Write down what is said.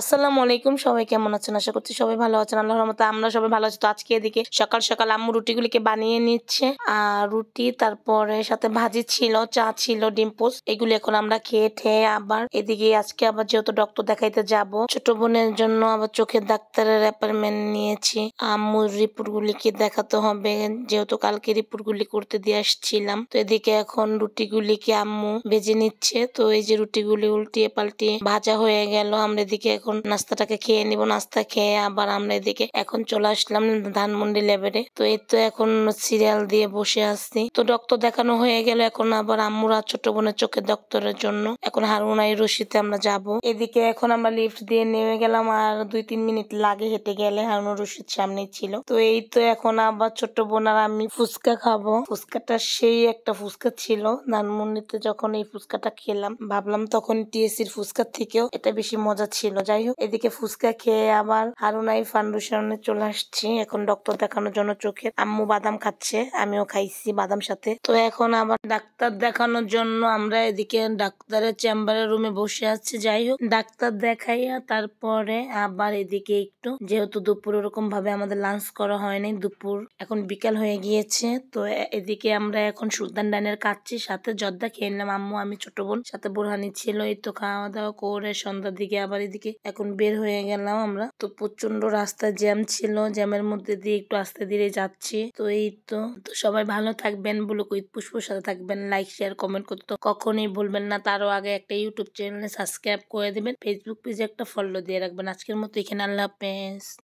আসসালামু আলাইকুম সবাই কেমন আছেন আশা করছি সবাই ভালো আছেন আল্লাহর রহমতে আমরা সবাই ভালো আছি তো আজকে এদিকে সকাল সকাল আম্মু রুটিগুলিকে বানিয়ে নিচ্ছে আর রুটি তারপরে সাথে ভাজি ছিল চা ছিল ডিম পোস্ট এগুলি এখন আমরা খেয়ে ঠেয়ে আবার এদিকে আজকে আবার যেহেতু ডক্টর দেখাইতে যাব ছোট বোনের জন্য আবার চোখের ডাক্তারের অ্যাপয়েন্টমেন্ট নিয়েছি আম্মুর রিপোর্ট গুলিকে দেখাতে হবে যেহেতু কালকে রিপোর্ট গুলি করতে দিয়ে আসছিলাম তো এদিকে এখন রুটিগুলিকে আম্মু ভেজে নিচ্ছে তো এই যে রুটিগুলি উল্টিয়ে পাল্টিয়ে ভাজা হয়ে গেল আমরা এদিকে এখন নাস্তাটাকে খেয়ে নিব নাস্তা খেয়ে আবার আমরা এদিকে এখন চলে আসলাম ধানমন্ডি লেবেরে তো এই তো এখন সিরিয়াল দিয়ে বসে আসছি তো ডক্টর দেখানো হয়ে গেল এখন আবার আর ছোট বোনের চোখে ডক্টরের জন্য এখন হারুনাই রশিতে আমরা যাব এদিকে এখন আমরা লিফট দিয়ে নেমে গেলাম আর দুই তিন মিনিট লাগে হেঁটে গেলে হারুন রশিদ সামনে ছিল তো এই তো এখন আবার ছোট বোন আর আমি ফুচকা খাবো ফুচকাটা সেই একটা ফুচকা ছিল ধানমন্ডিতে যখন এই ফুচকাটা খেলাম ভাবলাম তখন টিএসির ফুচকার থেকেও এটা বেশি মজা ছিল যাই হোক এদিকে ফুচকা খেয়ে আবার হারুনাই ফান্ডুশনে চলে আসছি এখন ডক্টর দেখানোর জন্য চোখের আম্মু বাদাম খাচ্ছে আমিও খাইছি বাদাম সাথে তো এখন আবার ডাক্তার দেখানোর জন্য আমরা এদিকে ডাক্তারের চেম্বারের রুমে বসে আছি যাই হোক ডাক্তার দেখাইয়া তারপরে আবার এদিকে একটু যেহেতু দুপুর ওরকম ভাবে আমাদের লাঞ্চ করা হয়নি দুপুর এখন বিকাল হয়ে গিয়েছে তো এদিকে আমরা এখন সুলতান ডানের কাচ্ছি সাথে জর্দা খেয়ে নিলাম আম্মু আমি ছোট বোন সাথে বোরহানি ছিল এই তো খাওয়া দাওয়া করে সন্ধ্যার দিকে আবার এদিকে এখন বের হয়ে গেলাম আমরা তো প্রচন্ড রাস্তা জ্যাম ছিল জ্যামের মধ্যে দিয়ে একটু আস্তে ধীরে যাচ্ছি তো এই তো তো সবাই ভালো থাকবেন বলুক উইথ পুষ্পর সাথে থাকবেন লাইক শেয়ার কমেন্ট করতে কখনোই ভুলবেন না তারও আগে একটা ইউটিউব চ্যানেল সাবস্ক্রাইব করে দেবেন ফেসবুক পেজে একটা ফলো দিয়ে রাখবেন আজকের মতো এখানে আল্লাহ হাফেজ